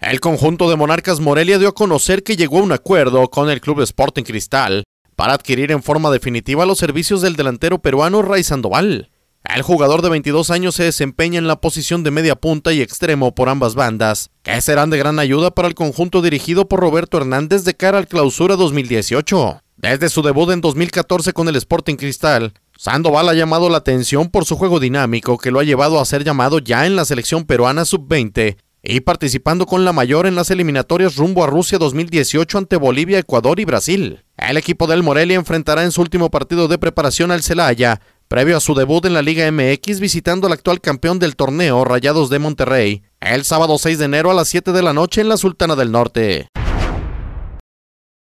El conjunto de Monarcas Morelia dio a conocer que llegó a un acuerdo con el Club Sporting Cristal para adquirir en forma definitiva los servicios del delantero peruano Ray Sandoval. El jugador de 22 años se desempeña en la posición de media punta y extremo por ambas bandas, que serán de gran ayuda para el conjunto dirigido por Roberto Hernández de cara al clausura 2018. Desde su debut en 2014 con el Sporting Cristal, Sandoval ha llamado la atención por su juego dinámico que lo ha llevado a ser llamado ya en la selección peruana sub-20 y participando con la mayor en las eliminatorias rumbo a Rusia 2018 ante Bolivia, Ecuador y Brasil. El equipo del Morelia enfrentará en su último partido de preparación al Celaya, previo a su debut en la Liga MX visitando al actual campeón del torneo, Rayados de Monterrey, el sábado 6 de enero a las 7 de la noche en la Sultana del Norte.